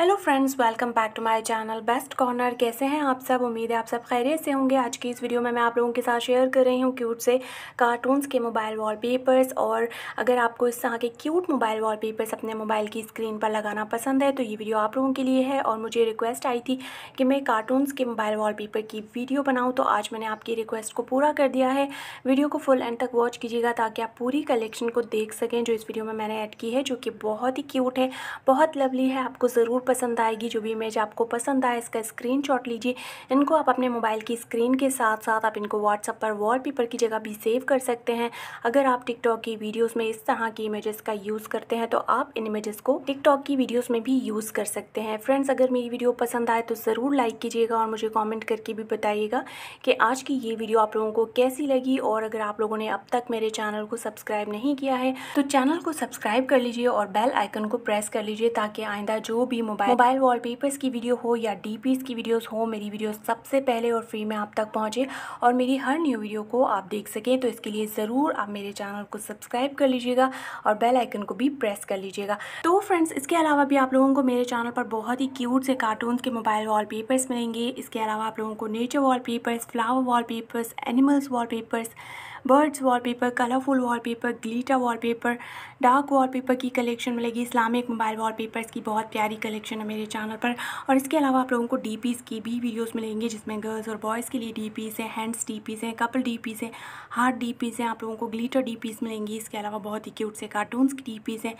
hello friends welcome back to my channel best corner कैसे हैं आप सब उम्मीद है आप सब खैरियत से होंगे आज की इस वीडियो में मैं आप लोगों के साथ शेयर कर रही हूँ क्यूट से कार्टून्स के मोबाइल वॉलपेपर्स और अगर आपको इस तरह के क्यूट मोबाइल वॉलपेपर्स अपने मोबाइल की स्क्रीन पर लगाना पसंद है तो ये वीडियो आप लोगों के लिए है और मुझे रिक्वेस्ट आई थी कि मैं कार्टून्स के मोबाइल वाल की वीडियो बनाऊँ तो आज मैंने आपकी रिक्वेस्ट को पूरा कर दिया है वीडियो को फुल एंड तक वॉच कीजिएगा ताकि आप पूरी कलेक्शन को देख सकें जो इस वीडियो में मैंने ऐड की है जो कि बहुत ही क्यूट है बहुत लवली है आपको ज़रूर पसंद आएगी जो भी इमेज आपको पसंद आए इसका स्क्रीन लीजिए इनको आप अपने मोबाइल की स्क्रीन के साथ साथ आप इनको व्हाट्सअप पर वॉल की जगह भी सेव कर सकते हैं अगर आप टिकटॉक की वीडियोज़ में इस तरह की इमेजेस का यूज़ करते हैं तो आप इन इमेजेस को टिकटॉक की वीडियोस में भी यूज़ कर सकते हैं फ्रेंड्स अगर मेरी वीडियो पसंद आए तो ज़रूर लाइक कीजिएगा और मुझे कॉमेंट करके भी बताइएगा कि आज की ये वीडियो आप लोगों को कैसी लगी और अगर आप लोगों ने अब तक मेरे चैनल को सब्सक्राइब नहीं किया है तो चैनल को सब्सक्राइब कर लीजिए और बेल आइकन को प्रेस कर लीजिए ताकि आइंदा जो भी मोबाइल मोबाइल मोबाइल वॉलपेपर्स की वीडियो हो या डीपीस की वीडियोस हो मेरी वीडियो सबसे पहले और फ्री में आप तक पहुँचे और मेरी हर न्यू वीडियो को आप देख सकें तो इसके लिए ज़रूर आप मेरे चैनल को सब्सक्राइब कर लीजिएगा और बेल आइकन को भी प्रेस कर लीजिएगा तो फ्रेंड्स इसके अलावा भी आप लोगों को मेरे चैनल पर बहुत ही क्यूट से कार्टून के मोबाइल वॉलपेपर्स मिलेंगे इसके अलावा आप लोगों को nature wallpapers flower wallpapers animals wallpapers birds wallpaper colourful wallpaper glitter wallpaper dark wallpaper की कलेक्शन मिलेगी इस्लामिक मोबाइल वॉलपेपर्स की बहुत प्यारी कलेक्शन है मेरे चैनल पर और इसके अलावा आप लोगों को डी की भी वीडियोज़ मिलेंगे जिसमें गर्ल्स और बॉयज़ के लिए डी पीस हैं हैंड्स डी पीस हैं कपल डी पीस हैं हार्ट डी पीस हैं आप लोगों को ग्लीटर डी पीस मिलेंगी इसके अलावा बहुत ही क्यूट से कार्टून्स की डी पीस हैं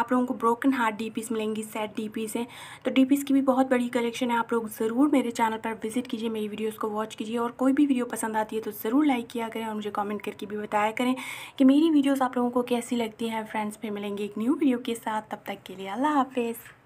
आप लोगों को ब्रोकन हार्ट डी पीस मिलेंगी सेट डी पीस हैं तो डी पीस की भी बहुत बड़ी कलेक्शन है आप लोग ज़रूर मेरे चैनल पर विजिट कीजिए मेरी वीडियोज़ को वॉच कीजिए और कोई भी वीडियो पसंद आती है तो ज़रूर लाइक किया करें और मुझे कॉमेंट करके भी बताया करें कि मेरी वीडियोस आप लोगों को कैसी लगती हैं फ्रेंड्स फिर मिलेंगे एक न्यू वीडियो के साथ तब तक के लिए अल्लाह हाफिज़